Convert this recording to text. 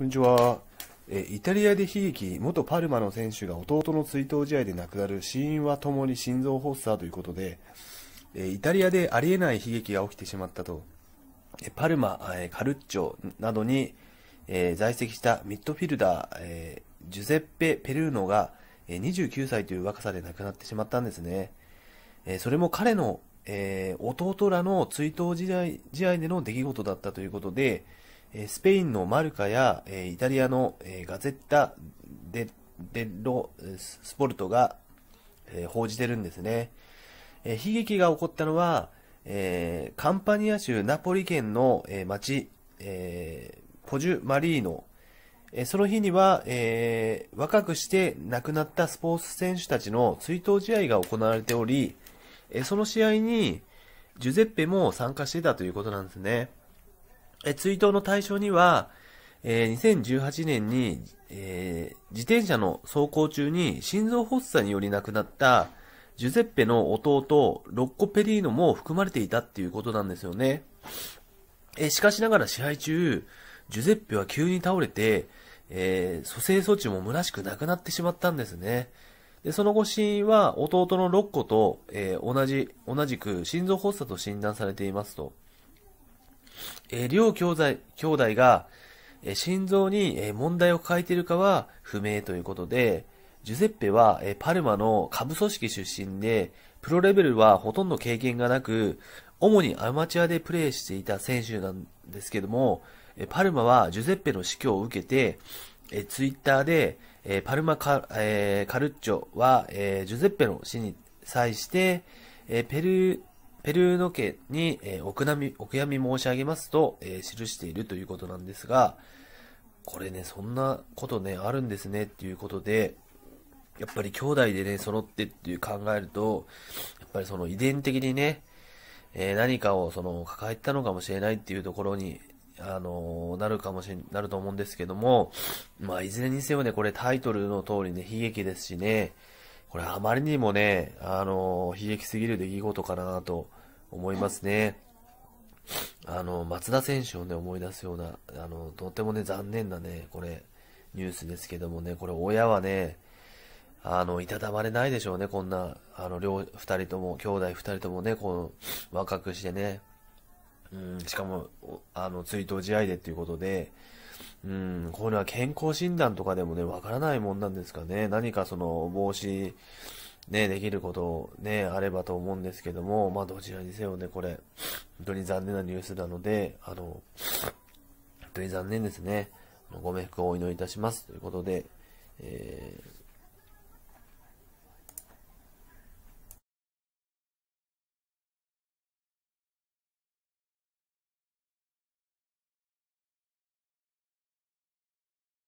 こんにちは。えイタリアで悲劇、元パルマの選手が弟の追悼試合で亡くなる死因はともに心臓発作ということで、えイタリアでありえない悲劇が起きてしまったと、えパルマ、えカルッチョなどに、え在籍したミッドフィルダー、えジュゼッペ・ペルーノが、え29歳という若さで亡くなってしまったんですね。えそれも彼の、え弟らの追悼試合試合での出来事だったということで、えスペインのマルカや、えイタリアの、えガゼッタ・デロ・スポルトが、え報じてるんですね。え悲劇が起こったのは、えカンパニア州ナポリ県の、え町、えポジュマリーノ。えその日には、え若くして亡くなったスポーツ選手たちの追悼試合が行われており、えその試合にジュゼッペも参加していたということなんですね。え追悼の対象には、えー、2018年に、えー、自転車の走行中に心臓発作により亡くなったジュゼッペの弟、ロッコ・ペリーノも含まれていたっていうことなんですよね。えしかしながら試合中、ジュゼッペは急に倒れて、えー、蘇生措置も虚しくなくなってしまったんですね。で、その後死因は弟のロッコと、え同じ、同じく心臓発作と診断されていますと。えー、両兄弟、兄弟が、えー、心臓に、えー、問題を抱えているかは不明ということで、ジュゼッペは、えー、パルマの下部組織出身で、プロレベルはほとんど経験がなく、主にアマチュアでプレーしていた選手なんですけども、えー、パルマはジュゼッペの死去を受けて、えー、ツイッターで、えー、パルマカ,、えー、カルッチョは、えー、ジュゼッペの死に際して、えー、ペルペルーノ家に、えー、お悔やみ、お悔やみ申し上げますと、えー、記しているということなんですが、これね、そんなことね、あるんですねっていうことで、やっぱり兄弟でね、揃ってっていう考えると、やっぱりその遺伝的にね、えー、何かをその抱えてたのかもしれないっていうところに、あのー、なるかもしれ、なると思うんですけども、まあ、いずれにせよね、これタイトルの通りね、悲劇ですしね、これあまりにもね、あのー、悲劇すぎる出来事かなと思いますね。あの、松田選手をね、思い出すような、あの、とてもね、残念なね、これ、ニュースですけどもね、これ、親はね、あの、いたたまれないでしょうね、こんな、あの、両、二人とも、兄弟二人ともね、こう、若くしてね、うん、しかも、あの、追悼試合でっていうことで、うん、これは健康診断とかでもね、わからないもんなんですかね。何かその、帽子、ね、できることね、あればと思うんですけども、まあ、どちらにせよね、これ、本当に残念なニュースなので、あの、本当に残念ですね。ご冥福をお祈りいたします。ということで、えー